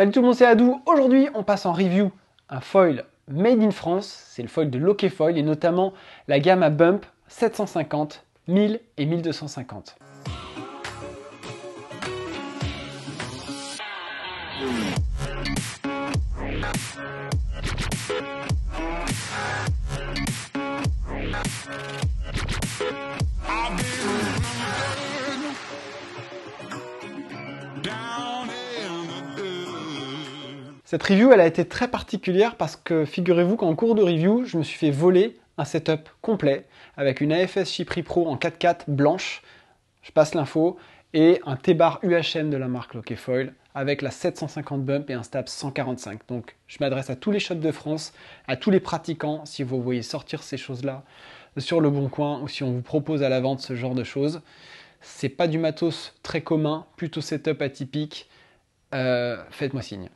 Salut tout le monde, c'est Adou. Aujourd'hui, on passe en review un foil made in France. C'est le foil de Loké Foil et notamment la gamme à bump 750, 1000 et 1250. Cette review, elle a été très particulière parce que figurez-vous qu'en cours de review, je me suis fait voler un setup complet avec une AFS Chipri Pro en 4x4 blanche, je passe l'info, et un T-Bar UHM de la marque Lockefoil avec la 750 bump et un stab 145. Donc je m'adresse à tous les shops de France, à tous les pratiquants, si vous voyez sortir ces choses-là sur le bon coin ou si on vous propose à la vente ce genre de choses. C'est pas du matos très commun, plutôt setup atypique. Euh, faites-moi signe.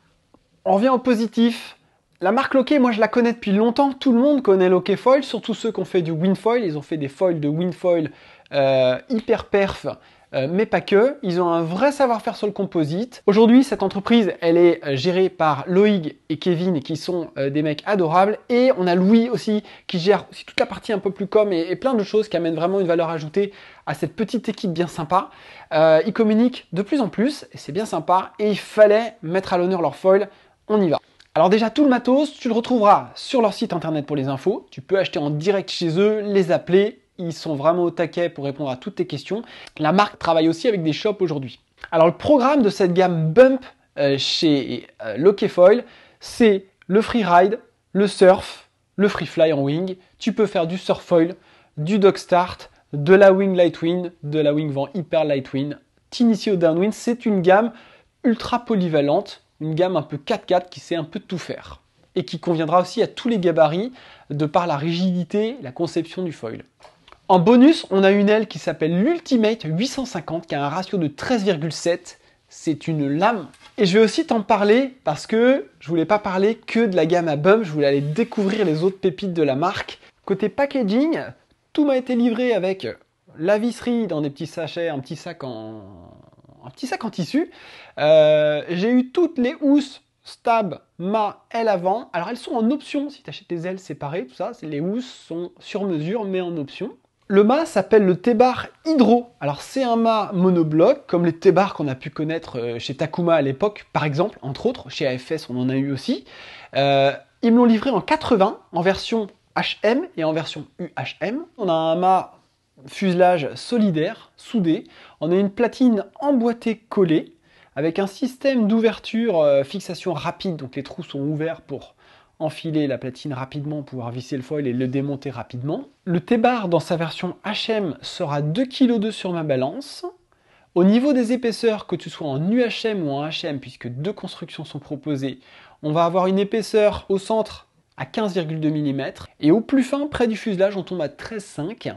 On revient au positif. La marque Loké, moi je la connais depuis longtemps, tout le monde connaît Loké Foil, surtout ceux qui ont fait du windfoil. ils ont fait des foils de windfoil euh, hyper perf, euh, mais pas que, ils ont un vrai savoir-faire sur le composite. Aujourd'hui, cette entreprise, elle est euh, gérée par Loïg et Kevin, qui sont des mecs adorables, et on a Louis aussi, qui gère aussi toute la partie un peu plus com et, plein de choses qui amènent vraiment une valeur ajoutée à cette petite équipe bien sympa. ils communiquent de plus en plus, et c'est bien sympa, et il fallait mettre à l'honneur leur foil, on y va. Alors déjà, tout le matos, tu le retrouveras sur leur site internet pour les infos. Tu peux acheter en direct chez eux, les appeler. Ils sont vraiment au taquet pour répondre à toutes tes questions. La marque travaille aussi avec des shops aujourd'hui. Alors le programme de cette gamme Bump euh, chez euh, c'est le free ride, le surf, le free fly en wing. Tu peux faire du surf foil, du dog start, de la wing light wind, de la wing vent hyper light wind, t'initier au downwind. C'est une gamme ultra polyvalente une gamme un peu 4x4 qui sait un peu tout faire et qui conviendra aussi à tous les gabarits de par la rigidité, la conception du foil. En bonus, on a une aile qui s'appelle l'Ultimate 850 qui a un ratio de 13,7. C'est une lame. Et je vais aussi t'en parler parce que je voulais pas parler que de la gamme à bum, je voulais aller découvrir les autres pépites de la marque. Côté packaging, tout m'a été livré avec la visserie dans des petits sachets, un petit sac en, petit sac en tissu. Euh, j'ai eu toutes les housses stab, ma, aile avant. Alors elles sont en option si tu achètes des ailes séparées, tout ça. Les housses sont sur mesure mais en option. Le mât s'appelle le T-bar Hydro. Alors c'est un mât monobloc, comme les t qu'on a pu connaître euh, chez Takuma à l'époque, par exemple, entre autres, chez AFS on en a eu aussi. Euh, ils me l'ont livré en 80, en version HM et en version UHM. On a un mât fuselage solidaire, soudé. On a une platine emboîtée collée avec un système d'ouverture euh, fixation rapide. Donc les trous sont ouverts pour enfiler la platine rapidement, pouvoir visser le foil et le démonter rapidement. Le T-bar dans sa version HM sera 2,2 kg sur ma balance. Au niveau des épaisseurs, que tu sois en UHM ou en HM, puisque deux constructions sont proposées, on va avoir une épaisseur au centre à 15,2 mm. Et au plus fin, près du fuselage, on tombe à 13,5.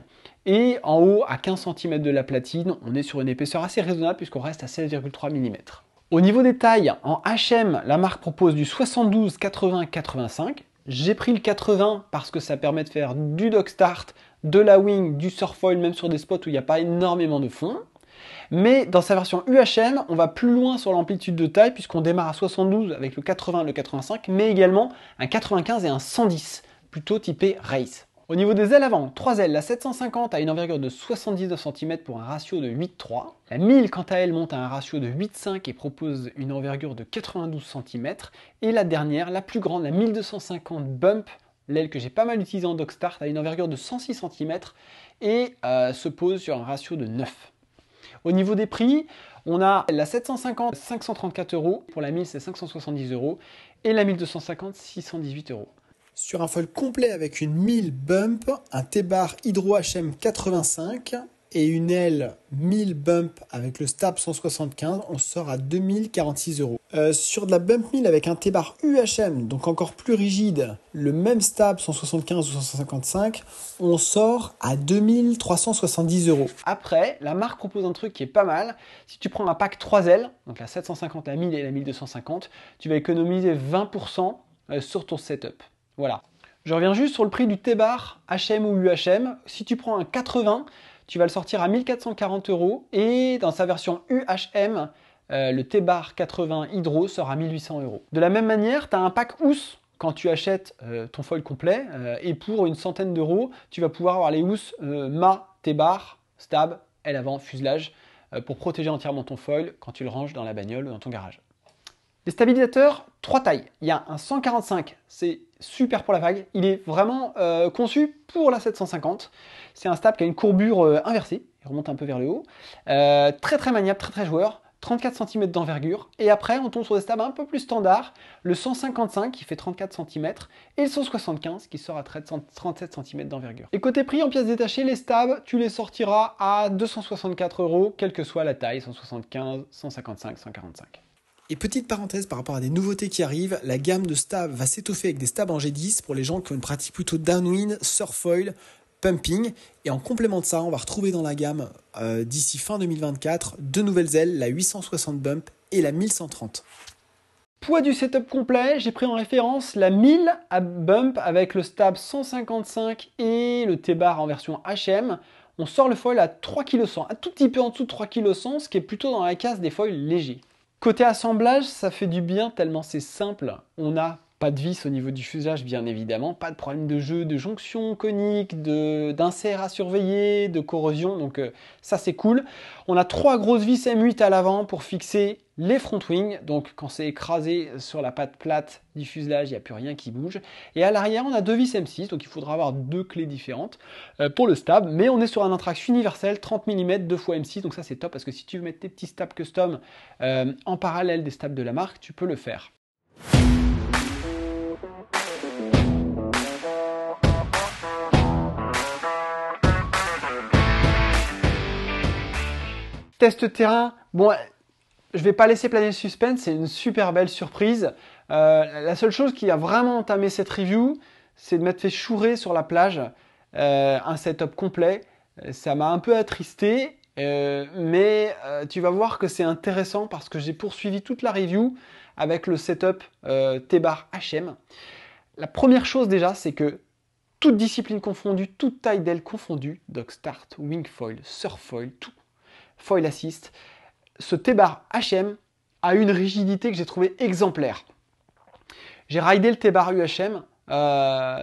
Et en haut, à 15 cm de la platine, on est sur une épaisseur assez raisonnable puisqu'on reste à 16,3 mm. Au niveau des tailles, en HM, la marque propose du 72, 80, 85. J'ai pris le 80 parce que ça permet de faire du dock start, de la wing, du surfoil, même sur des spots où il n'y a pas énormément de fond. Mais dans sa version UHN, on va plus loin sur l'amplitude de taille puisqu'on démarre à 72 avec le 80 et le 85, mais également un 95 et un 110, plutôt typé race. Au niveau des ailes avant, 3 ailes, la 750 a une envergure de 79 cm pour un ratio de 8,3. La 1000 quant à elle monte à un ratio de 8,5 et propose une envergure de 92 cm. Et la dernière, la plus grande, la 1250 Bump, l'aile que j'ai pas mal utilisée en dogstart, a une envergure de 106 cm et euh, se pose sur un ratio de 9. Au niveau des prix, on a la 750 534 euros, pour la 1000 c'est 570 euros, et la 1250 618 euros. Sur un foil complet avec une 1000 bump, un T-bar Hydro HM 85, et une aile 1000 bump avec le Stab 175, on sort à 2046 euros. Euh, sur de la bump 1000 avec un T-bar UHM, donc encore plus rigide, le même Stab 175 ou 155, on sort à 2370 euros. Après, la marque propose un truc qui est pas mal. Si tu prends un pack 3 ailes, donc la 750, la 1000 et la 1250, tu vas économiser 20% euh, sur ton setup. Voilà. Je reviens juste sur le prix du T-bar HM ou UHM. Si tu prends un 80, tu vas le sortir à 1440 euros et dans sa version UHM, le T-Bar 80 Hydro sera à 1800 euros. De la même manière, tu as un pack housse quand tu achètes euh, ton foil complet euh, et pour une centaine d'euros, tu vas pouvoir avoir les housses euh, MA, T-Bar, Stab, l avant, fuselage pour protéger entièrement ton foil quand tu le ranges dans la bagnole ou dans ton garage. Les stabilisateurs, trois tailles. Il y a un 145, c'est super pour la vague. Il est vraiment euh, conçu pour la 750. C'est un stab qui a une courbure euh, inversée, il remonte un peu vers le haut. Euh, très très maniable, très très joueur. 34 cm d'envergure. Et après, on tombe sur des stabs un peu plus standards. Le 155 qui fait 34 cm et le 175 qui sort à 37 cm d'envergure. Et côté prix en pièces détachées, les stabs tu les sortiras à 264 euros, quelle que soit la taille, 175, 155, 145. Et petite parenthèse par rapport à des nouveautés qui arrivent, la gamme de stabs va s'étoffer avec des stabs en G10 pour les gens qui ont une pratique plutôt downwind, surfoil, pumping. Et en complément de ça, on va retrouver dans la gamme euh, d'ici fin 2024 deux nouvelles ailes, la 860 bump et la 1130. Poids du setup complet, j'ai pris en référence la 1000 à bump avec le stab 155 et le T-bar en version HM. On sort le foil à 3 kg, un tout petit peu en dessous de 3 kg, ce qui est plutôt dans la case des foils légers. Côté assemblage, ça fait du bien tellement c'est simple. On a pas de vis au niveau du fuselage, bien évidemment. Pas de problème de jeu, de jonction conique, d'insert à surveiller, de corrosion. Donc euh, ça, c'est cool. On a trois grosses vis M8 à l'avant pour fixer les front wings. Donc quand c'est écrasé sur la patte plate du fuselage, il n'y a plus rien qui bouge. Et à l'arrière, on a deux vis M6. Donc il faudra avoir deux clés différentes euh, pour le stab. Mais on est sur un intrax universel, 30 mm, 2 x M6. Donc ça, c'est top parce que si tu veux mettre tes petits stabs custom euh, en parallèle des stabs de la marque, tu peux le faire. Test terrain, bon, je vais pas laisser planer le suspense, c'est une super belle surprise. Euh, la seule chose qui a vraiment entamé cette review, c'est de m'être fait chourer sur la plage euh, un setup complet. Ça m'a un peu attristé, euh, mais tu vas voir que c'est intéressant parce que j'ai poursuivi toute la review avec le setup T-Bar HM. La première chose déjà, c'est que toute discipline confondue, toute taille d'aile confondue, dog start, wing foil, tout foil assist, ce T-bar HM a une rigidité que j'ai trouvé exemplaire. J'ai raidé le T-bar UHM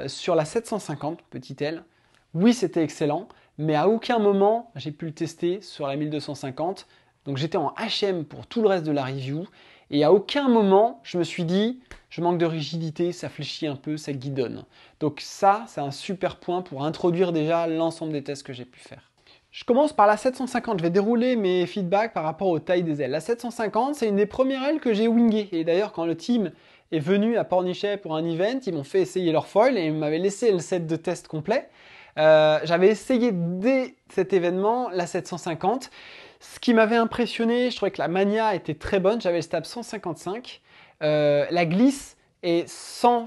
sur la 750, petite L. Oui, c'était excellent, mais à aucun moment j'ai pu le tester sur la 1250. Donc j'étais en HM pour tout le reste de la review. Et à aucun moment je me suis dit, je manque de rigidité, ça fléchit un peu, ça guidonne. Donc ça, c'est un super point pour introduire déjà l'ensemble des tests que j'ai pu faire. Je commence par la 750, je vais dérouler mes feedbacks par rapport aux tailles des ailes. La 750, c'est une des premières ailes que j'ai wingée. Et d'ailleurs, quand le team est venu à Pornichet pour un event, ils m'ont fait essayer leur foil et ils m'avaient laissé le set de test complet. Euh, j'avais essayé dès cet événement la 750. Ce qui m'avait impressionné, je trouvais que la mania était très bonne. J'avais le stab 155. Euh, la glisse est sans,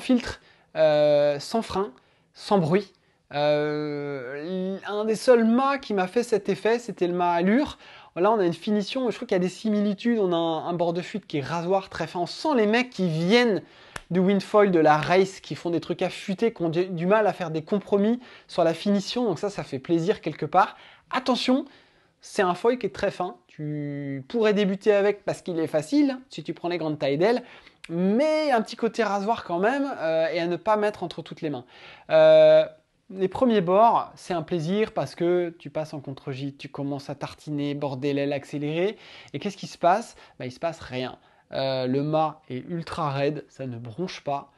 filtre, euh, sans frein, sans bruit. Euh, un des seuls mâts qui m'a fait cet effet, c'était le mât Allure. Là, on a une finition, je trouve qu'il y a des similitudes. On a un, bord de fuite qui est rasoir très fin. On sent les mecs qui viennent du windfoil, de la race, qui font des trucs affûtés, qui ont du mal à faire des compromis sur la finition. Donc ça, ça fait plaisir quelque part. Attention, c'est un foil qui est très fin. Tu pourrais débuter avec parce qu'il est facile, si tu prends les grandes tailles d'ailes mais un petit côté rasoir quand même, euh, et à ne pas mettre entre toutes les mains. Euh, les premiers bords, c'est un plaisir parce que tu passes en contre-gîte, tu commences à tartiner, border l'aile, accélérer. Et qu'est-ce qui se passe Il bah, Il se passe rien. Euh, le mât est ultra raide, ça ne bronche pas,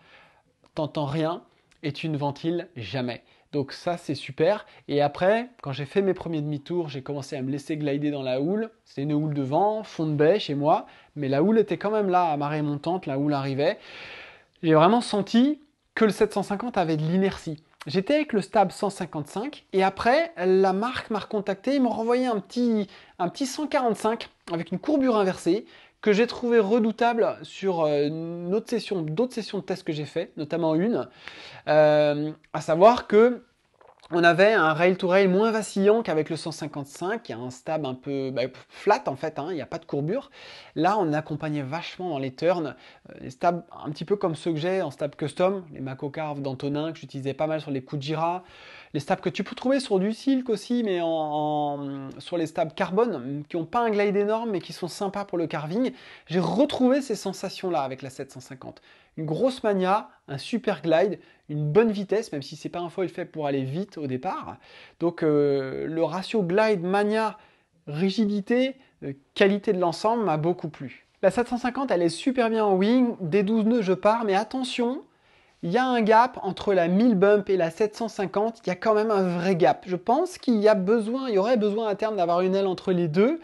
t'entends rien et tu ne ventiles jamais. Donc ça, c'est super. Et après, quand j'ai fait mes premiers demi-tours, j'ai commencé à me laisser glider dans la houle. C'est une houle de vent, fond de baie chez moi, mais la houle était quand même là, à marée montante, la houle arrivait. J'ai vraiment senti que le 750 avait de l'inertie. J'étais avec le Stab 155 et après, la marque m'a recontacté et m'a renvoyé un petit, un petit 145 avec une courbure inversée que j'ai trouvé redoutable sur euh, d'autres sessions de tests que j'ai fait, notamment une, euh, à savoir que on avait un rail-to-rail moins vacillant qu'avec le 155, qui a un stab un peu bah, flat en fait, hein, il n'y a pas de courbure. Là, on accompagnait vachement dans les turns, euh, les stabs un petit peu comme ceux que j'ai en stab custom, les Mako Carve d'Antonin que j'utilisais pas mal sur les Kujira, les stabs que tu peux trouver sur du Silk aussi, mais sur les stabs carbone, qui n'ont pas un glide énorme, mais qui sont sympas pour le carving. J'ai retrouvé ces sensations-là avec la 750 une grosse mania, un super glide, une bonne vitesse, même si c'est pas un foil fait pour aller vite au départ. Donc euh, le ratio glide, mania, rigidité, euh, qualité de l'ensemble m'a beaucoup plu. La 750, elle est super bien en wing, des 12 nœuds je pars, mais attention, il y a un gap entre la 1000 bump et la 750, il y a quand même un vrai gap. Je pense qu'il y a besoin, il y aurait besoin à terme d'avoir une aile entre les deux,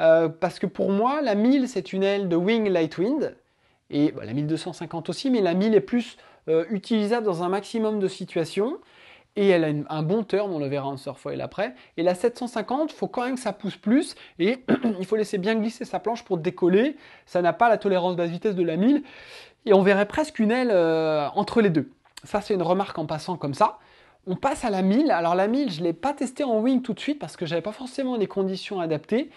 euh, parce que pour moi, la 1000 c'est une aile de wing light wind, et bah, la 1250 aussi, mais la 1000 est plus euh, utilisable dans un maximum de situations et elle a un bon turn, on le verra en surfoil après. Et la 750, faut quand même que ça pousse plus, et il faut laisser bien glisser sa planche pour décoller, ça n'a pas la tolérance basse vitesse de la 1000, et on verrait presque une aile euh, entre les deux. Ça c'est une remarque en passant comme ça. On passe à la 1000, alors la 1000 je ne l'ai pas testée en wing tout de suite parce que je n'avais pas forcément les conditions adaptées,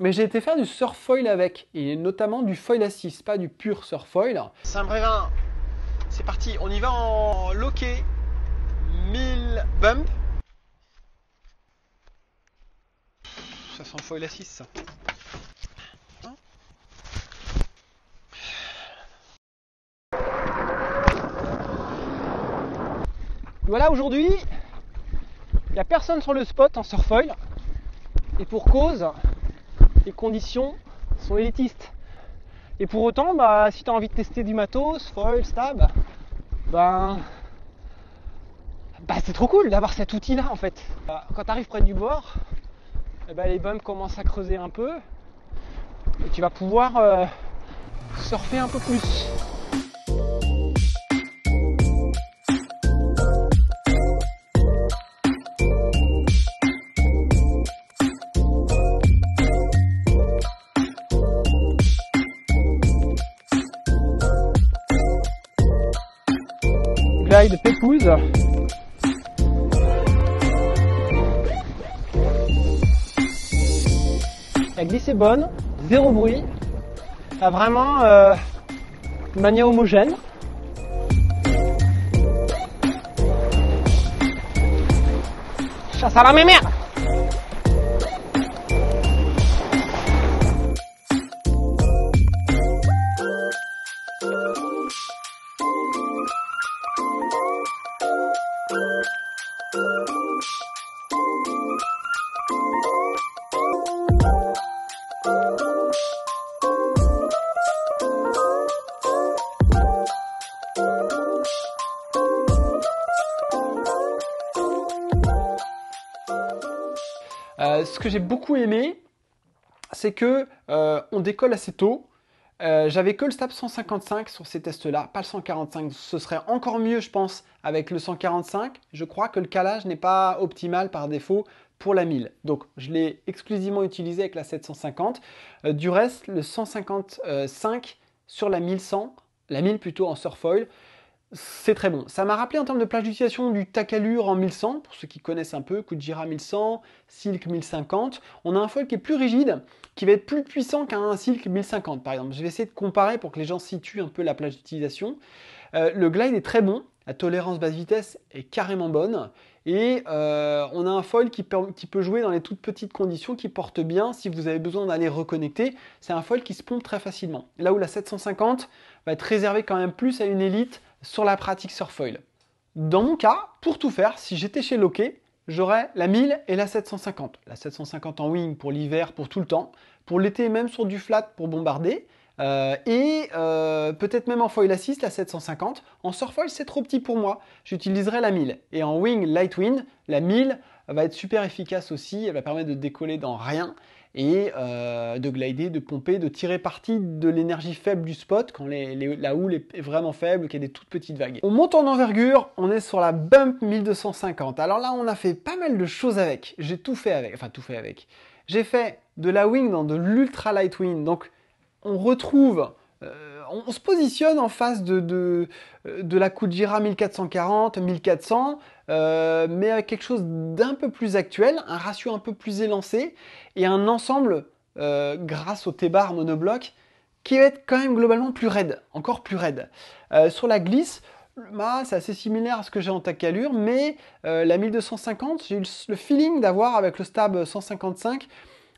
mais j'ai été faire du surfoil avec, et notamment du foil à 6, pas du pur surfoil. Saint-Brévin, c'est parti, on y va en loquet, 1000 bump. Ça sent foil à 6 ça. Voilà, aujourd'hui, il n'y a personne sur le spot en surfoil. Et pour cause, les conditions sont élitistes. Et pour autant, bah, si tu as envie de tester du matos, foil, stab, ben, bah, c'est trop cool d'avoir cet outil-là en fait. Bah, quand tu arrives près du bord, eh ben, les bumps commencent à creuser un peu et tu vas pouvoir euh, surfer un peu plus. de Pépouze. La glisse est bonne, zéro bruit, a vraiment euh, de manière homogène. Chasse à la mémère j'ai beaucoup aimé, c'est que euh, on décolle assez tôt. Euh, j'avais que le STAP 155 sur ces tests-là, pas le 145. Ce serait encore mieux, je pense, avec le 145. Je crois que le calage n'est pas optimal par défaut pour la 1000. Donc, je l'ai exclusivement utilisé avec la 750. Euh, du reste, le 155 sur la 1100, la 1000 plutôt en surfoil, c'est très bon. Ça m'a rappelé en termes de plage d'utilisation du Takalure en 1100, pour ceux qui connaissent un peu, Kujira 1100, Silk 1050. On a un foil qui est plus rigide, qui va être plus puissant qu'un Silk 1050 par exemple. Je vais essayer de comparer pour que les gens situent un peu la plage d'utilisation. Euh, le glide est très bon, la tolérance basse vitesse est carrément bonne, et euh, on a un foil qui peut, qui peut, jouer dans les toutes petites conditions, qui porte bien si vous avez besoin d'aller reconnecter. C'est un foil qui se pompe très facilement. Là où la 750 va être réservée quand même plus à une élite sur la pratique Surfoil. Dans mon cas, pour tout faire, si j'étais chez Loquet, j'aurais la 1000 et la 750. La 750 en wing pour l'hiver, pour tout le temps, pour l'été même sur du flat pour bombarder, euh, et euh, peut-être même en foil assist la 750. En surfoil, c'est trop petit pour moi. J'utiliserai la 1000. Et en wing light wind, la 1000 va être super efficace aussi. Elle va permettre de décoller dans rien et euh, de glider, de pomper, de tirer parti de l'énergie faible du spot quand la houle est vraiment faible, qu'il y a des toutes petites vagues. On monte en envergure, on est sur la Bump 1250. Alors là, on a fait pas mal de choses avec. J'ai tout fait avec, enfin tout fait avec. J'ai fait de la wing dans de l'ultra light wing, donc on retrouve euh, on, se positionne en face de, de, la Kujira 1440, 1400, euh, mais avec quelque chose d'un peu plus actuel, un ratio un peu plus élancé et un ensemble euh, grâce au T-bar monobloc qui va être quand même globalement plus raide, encore plus raide. Euh, sur la glisse, bah, c'est assez similaire à ce que j'ai en tacalure, mais la 1250, j'ai eu le feeling d'avoir avec le stab 155,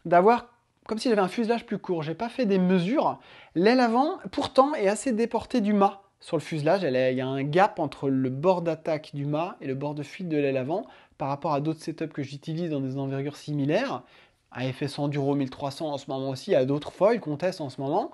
d'avoir comme si j'avais un fuselage plus court. J'ai pas fait des mesures. L'aile avant, pourtant, est assez déportée du mât sur le fuselage. Il y a un gap entre le bord d'attaque du mât et le bord de fuite de l'aile avant par rapport à d'autres setups que j'utilise dans des envergures similaires. À FS Enduro 1300 en ce moment aussi, à d'autres foils qu'on teste en ce moment.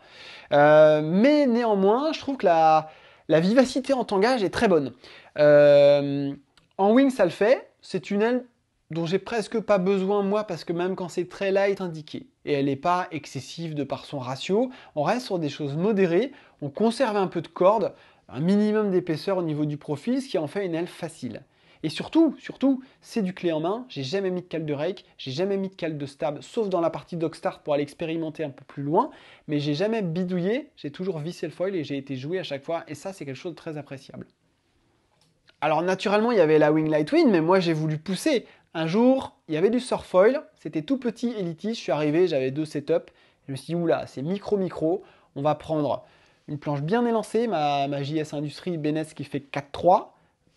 Euh, mais néanmoins, je trouve que la, la vivacité en tangage est très bonne. Euh, en wing, ça le fait. C'est une aile dont j'ai presque pas besoin moi parce que même quand c'est très light indiqué et elle n'est pas excessive de par son ratio, on reste sur des choses modérées, on conserve un peu de corde, un minimum d'épaisseur au niveau du profil, ce qui en fait une aile facile. Et surtout, surtout, c'est du clé en main, j'ai jamais mis de cale de rake, j'ai jamais mis de cale de stab, sauf dans la partie dockstart pour aller expérimenter un peu plus loin, mais j'ai jamais bidouillé, j'ai toujours vissé le foil et j'ai été joué à chaque fois, et ça c'est quelque chose de très appréciable. Alors naturellement, il y avait la Wing Light wing mais moi j'ai voulu pousser. Un jour, il y avait du surfoil, c'était tout petit et litige, je suis arrivé, j'avais deux setups, je me suis dit, oula, c'est micro-micro, on va prendre une planche bien élancée, ma, JS Industrie BNS qui fait 4-3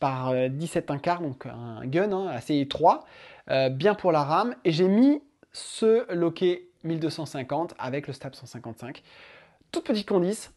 par 17 euh, 1 quart, donc un gun hein, assez étroit, euh, bien pour la rame, et j'ai mis ce loquet 1250 avec le stab 155. Toute petite condice,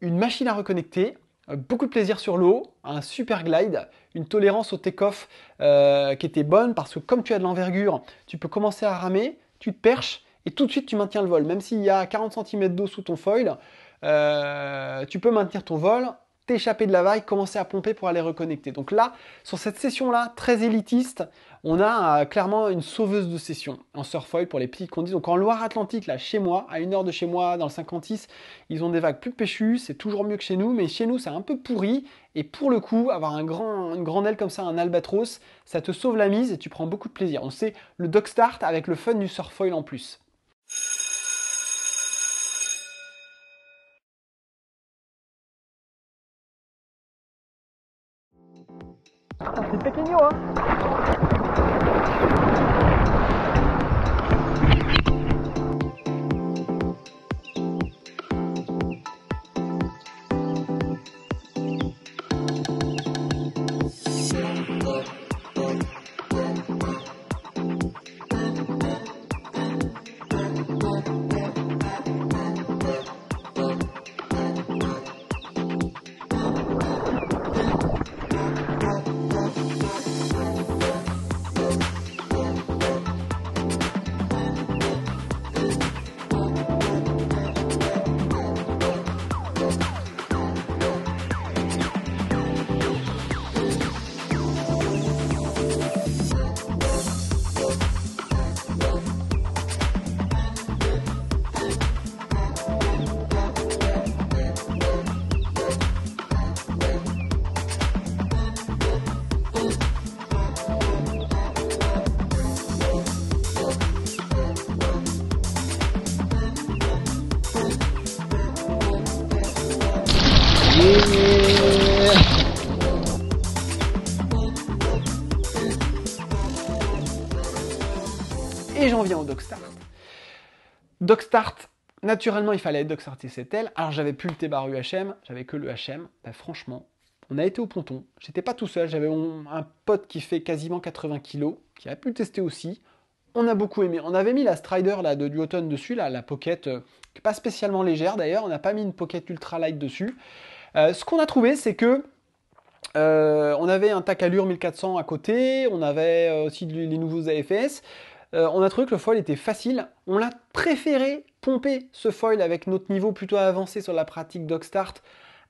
une machine à reconnecter, euh, beaucoup de plaisir sur l'eau, un super glide, une tolérance au take-off euh, qui était bonne parce que comme tu as de l'envergure, tu peux commencer à ramer, tu te perches et tout de suite tu maintiens le vol. Même s'il y a 40 cm d'eau sous ton foil, euh, tu peux maintenir ton vol, t'échapper de la vague, commencer à pomper pour aller reconnecter. Donc là, sur cette session-là, très élitiste, on a euh, clairement une sauveuse de session en surfoil pour les qu'on conditions. Donc en Loire-Atlantique, là, chez moi, à une heure de chez moi, dans le 56, ils ont des vagues plus pêchues, c'est toujours mieux que chez nous, mais chez nous, c'est un peu pourri. Et pour le coup, avoir un grand, une grande aile comme ça, un albatros, ça te sauve la mise et tu prends beaucoup de plaisir. On sait le dock start avec le fun du surfoil en plus. hein j'en viens au Dogstart. Dogstart, naturellement, il fallait et c'était elle. Alors j'avais plus le T-bar UHM, j'avais que le HM. franchement, on a été au ponton. J'étais pas tout seul, j'avais un pote qui fait quasiment 80 kg, qui a pu le tester aussi. On a beaucoup aimé. On avait mis la Strider là, de, Duoton dessus, la pocket, euh, pas spécialement légère d'ailleurs. On n'a pas mis une pocket ultra light dessus. Euh, ce qu'on a trouvé, c'est que euh, on avait un Tac Allure 1400 à côté, on avait aussi les nouveaux AFS. Euh, on a trouvé que le foil était facile. On l'a préféré pomper ce foil avec notre niveau plutôt avancé sur la pratique Dogstart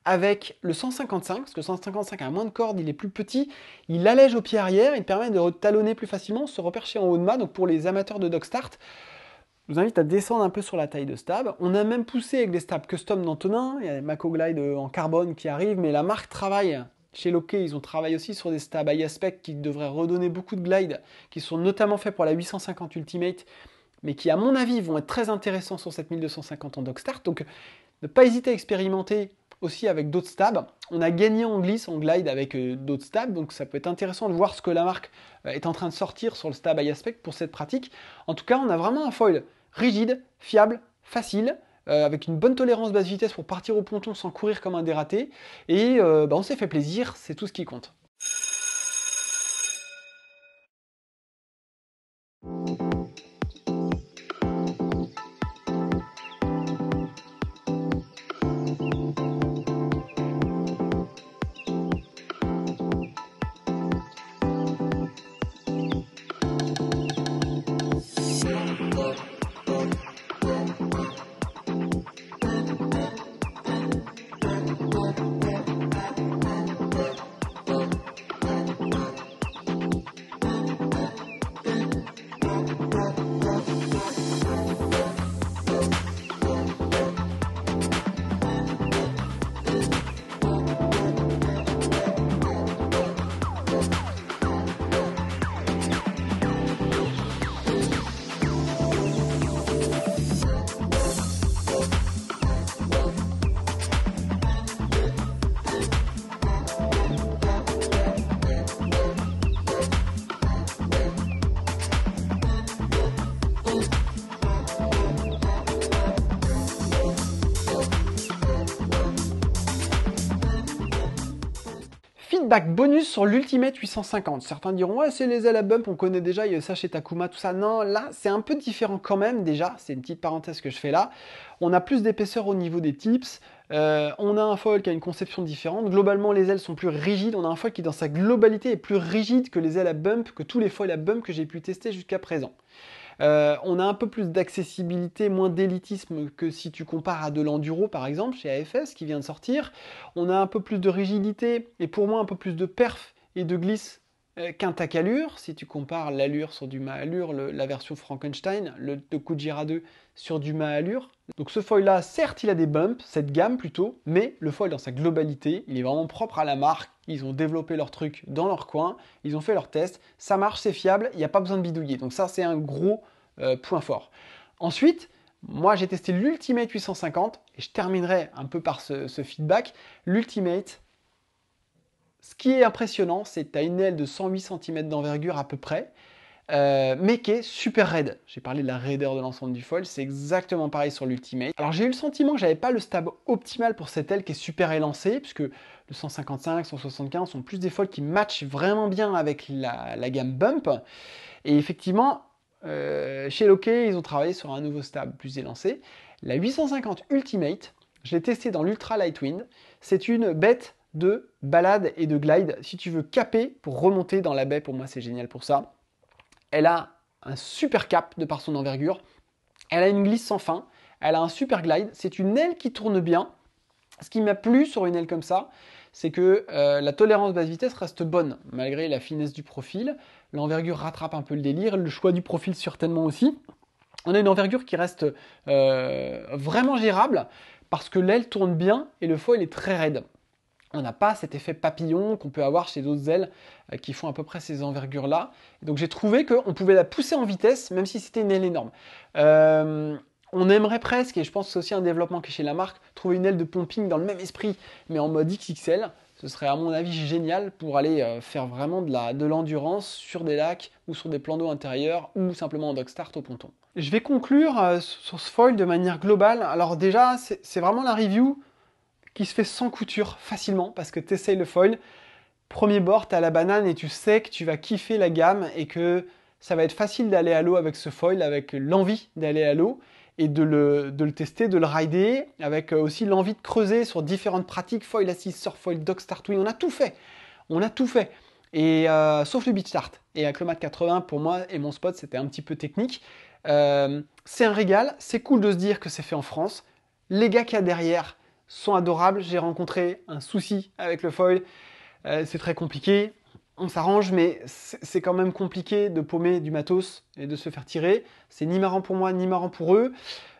avec le 155, parce que 155 a moins de cordes, il est plus petit, il allège au pied arrière, il permet de talonner plus facilement, se repercher en haut de main. donc pour les amateurs de Dogstart, je vous invite à descendre un peu sur la taille de stab. On a même poussé avec des stabs custom d'Antonin, il y a des Mako en carbone qui arrivent, mais la marque travaille chez Loke, ils ont travaillé aussi sur des stabs high aspect qui devraient redonner beaucoup de glide, qui sont notamment faits pour la 850 Ultimate, mais qui, à mon avis, vont être très intéressants sur cette 1250 en dockstart, Donc, ne pas hésiter à expérimenter aussi avec d'autres stabs. On a gagné en glisse, en glide avec euh, d'autres stabs, donc ça peut être intéressant de voir ce que la marque euh, est en train de sortir sur le stab high aspect pour cette pratique. En tout cas, on a vraiment un foil rigide, fiable, facile, euh, avec une bonne tolérance basse vitesse pour partir au ponton sans courir comme un dératé. Et euh, bah, on s'est fait plaisir, c'est tout ce qui compte. bonus sur l'Ultimate 850. Certains diront, ouais, c'est les ailes à bump, on connaît déjà il ça chez Takuma, tout ça. Non, là, c'est un peu différent quand même, déjà. C'est une petite parenthèse que je fais là. On a plus d'épaisseur au niveau des tips. Euh, on a un foil qui a une conception différente. Globalement, les ailes sont plus rigides. On a un foil qui, dans sa globalité, est plus rigide que les ailes à bump, que tous les foils à bump que j'ai pu tester jusqu'à présent. Euh, on a un peu plus d'accessibilité, moins d'élitisme que si tu compares à de l'enduro par exemple chez AFS qui vient de sortir. On a un peu plus de rigidité et pour moi un peu plus de perf et de glisse euh, qu'un tac allure. Si tu compares l'allure sur du allure la version Frankenstein, le Kujira 2, sur du Mahalur. Donc ce foil-là, certes, il a des bumps, cette gamme plutôt, mais le foil dans sa globalité, il est vraiment propre à la marque. Ils ont développé leur truc dans leur coin, ils ont fait leur tests, ça marche, c'est fiable, il n'y a pas besoin de bidouiller. Donc ça, c'est un gros euh, point fort. Ensuite, moi, j'ai testé l'Ultimate 850 et je terminerai un peu par ce, feedback. L'Ultimate, ce qui est impressionnant, c'est que tu as une aile de 108 cm d'envergure à peu près. Euh, mais qui est super raide. J'ai parlé de la raideur de l'ensemble du foil, c'est exactement pareil sur l'Ultimate. Alors j'ai eu le sentiment que j'avais pas le stab optimal pour cette aile qui est super élancée, puisque le 155, 175 sont plus des foils qui matchent vraiment bien avec la, gamme Bump. Et effectivement, euh, chez Loké, ils ont travaillé sur un nouveau stab plus élancé. La 850 Ultimate, je l'ai testée dans l'Ultra Lightwind, c'est une bête de balade et de glide. Si tu veux caper pour remonter dans la baie, pour moi c'est génial pour ça elle a un super cap de par son envergure, elle a une glisse sans fin, elle a un super glide, c'est une aile qui tourne bien. Ce qui m'a plu sur une aile comme ça, c'est que euh, la tolérance basse vitesse reste bonne, malgré la finesse du profil. L'envergure rattrape un peu le délire, le choix du profil certainement aussi. On a une envergure qui reste euh, vraiment gérable, parce que l'aile tourne bien et le foil est très raide on n'a pas cet effet papillon qu'on peut avoir chez d'autres ailes euh, qui font à peu près ces envergures-là. Donc j'ai trouvé qu'on pouvait la pousser en vitesse, même si c'était une aile énorme. Euh, on aimerait presque, et je pense que c'est aussi un développement qui est chez la marque, trouver une aile de pumping dans le même esprit, mais en mode XXL. Ce serait à mon avis génial pour aller euh, faire vraiment de l'endurance sur des lacs ou sur des plans d'eau intérieurs ou simplement en dock au ponton. Je vais conclure sur ce foil de manière globale. Alors déjà, c'est vraiment la review qui se fait sans couture facilement parce que tu essayes le foil. Premier bord, tu as la banane et tu sais que tu vas kiffer la gamme et que ça va être facile d'aller à l'eau avec ce foil, avec l'envie d'aller à l'eau et de le, de le, tester, de le rider, avec euh, aussi l'envie de creuser sur différentes pratiques, foil assist, surfoil, dock start, on a tout fait. On a tout fait. Et euh, sauf le beach start. Et avec le mat 80, pour moi et mon spot, c'était un petit peu technique. Euh, c'est un régal, c'est cool de se dire que c'est fait en France. Les gars qu'il y a derrière, sont adorables. J'ai rencontré un souci avec le foil. Euh, c'est très compliqué. On s'arrange, mais c'est quand même compliqué de paumer du matos et de se faire tirer. C'est ni marrant pour moi, ni marrant pour eux.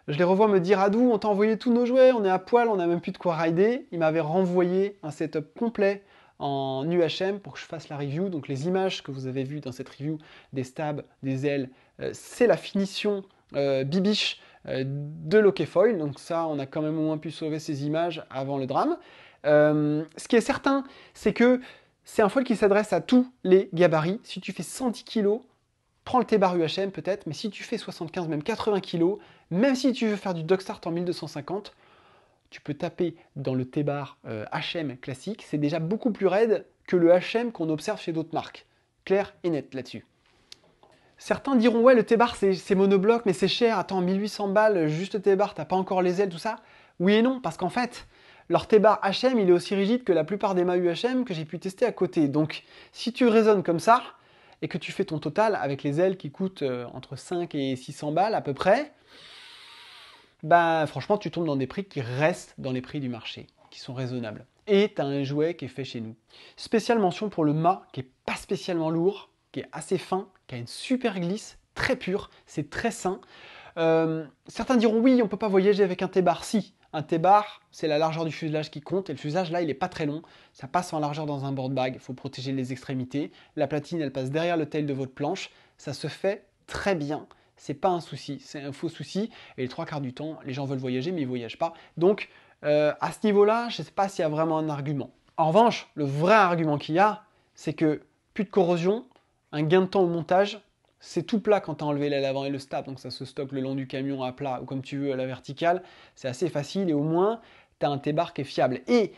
Je les revois me dire Adou, on t'a envoyé tous nos jouets, on est à poil, on n'a même plus de quoi rider. Ils m'avaient renvoyé un setup complet en UHM pour que je fasse la review. Donc les images que vous avez vues dans cette review des stabs, des ailes, euh, c'est la finition euh, bibiche euh, de l'Okefoil, Donc ça, on a quand même au moins pu sauver ces images avant le drame. Euh, ce qui est certain, c'est que c'est un foil qui s'adresse à tous les gabarits. Si tu fais 110 kg, prends le T-bar UHM peut-être, mais si tu fais 75, même 80 kg, même si tu veux faire du Dockstart en 1250, tu peux taper dans le T-bar HM euh, classique. C'est déjà beaucoup plus raide que le HM qu'on observe chez d'autres marques. Clair et net là-dessus. Certains diront ouais le T-bar c'est monobloc mais c'est cher, attends 1800 balles juste le T-bar, t'as pas encore les ailes, tout ça Oui et non, parce qu'en fait, leur T-bar HM il est aussi rigide que la plupart des mâts UHM que j'ai pu tester à côté. Donc si tu raisonnes comme ça et que tu fais ton total avec les ailes qui coûtent euh, entre 5 et 600 balles à peu près, bah franchement tu tombes dans des prix qui restent dans les prix du marché, qui sont raisonnables. Et t'as un jouet qui est fait chez nous. Spéciale mention pour le mât qui est pas spécialement lourd, qui est assez fin, qui a une super glisse, très pure, c'est très sain. Euh, certains diront oui, on ne peut pas voyager avec un T-bar. Si, un T-bar, c'est la largeur du fuselage qui compte, et le fuselage là, il n'est pas très long. Ça passe en largeur dans un board bag, il faut protéger les extrémités. La platine, elle passe derrière le tail de votre planche. Ça se fait très bien. C'est pas un souci, c'est un faux souci. Et les trois quarts du temps, les gens veulent voyager, mais ils voyagent pas. Donc, euh, à ce niveau-là, je ne sais pas s'il y a vraiment un argument. En revanche, le vrai argument qu'il y a, c'est que plus de corrosion, un gain de temps au montage. C'est tout plat quand tu as enlevé l'aile avant et le stab, donc ça se stocke le long du camion à plat ou comme tu veux à la verticale. C'est assez facile et au moins tu as un T-bar qui est fiable. Et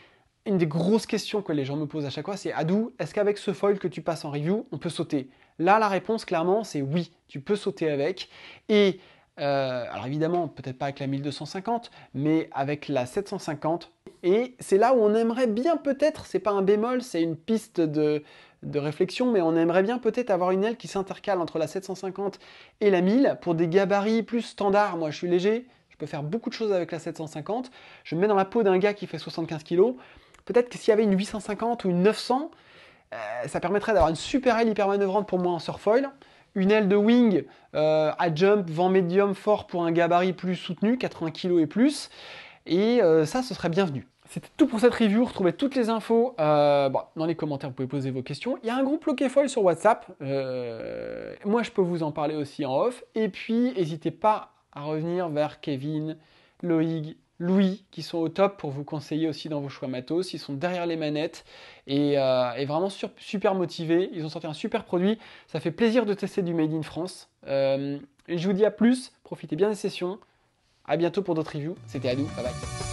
une des grosses questions que les gens me posent à chaque fois, c'est Adou, est-ce qu'avec ce foil que tu passes en review, on peut sauter Là, la réponse clairement, c'est oui, tu peux sauter avec. Et euh, alors évidemment, peut-être pas avec la 1250, mais avec la 750. Et c'est là où on aimerait bien peut-être, c'est pas un bémol, c'est une piste de, de réflexion, mais on aimerait bien peut-être avoir une aile qui s'intercale entre la 750 et la 1000 pour des gabarits plus standards. Moi, je suis léger, je peux faire beaucoup de choses avec la 750. Je me mets dans la peau d'un gars qui fait 75 kg. Peut-être que s'il y avait une 850 ou une 900, euh, ça permettrait d'avoir une super aile hyper manœuvrante pour moi en surfoil. Une aile de wing euh, à jump, vent médium fort pour un gabarit plus soutenu, 80 kg et plus. Et euh, ça, ce serait bienvenu. C'était tout pour cette review. Retrouvez toutes les infos euh, dans les commentaires. Vous pouvez poser vos questions. Il y a un groupe Loquefoil sur WhatsApp. Euh, moi, je peux vous en parler aussi en off. Et puis, n'hésitez pas à revenir vers Kevin, Loïg, Louis, qui sont au top pour vous conseiller aussi dans vos choix matos. Ils sont derrière les manettes et, euh, vraiment super motivés. Ils ont sorti un super produit. Ça fait plaisir de tester du Made in France. je vous dis à plus. Profitez bien des sessions. À bientôt pour d'autres reviews. C'était Adou. Bye bye.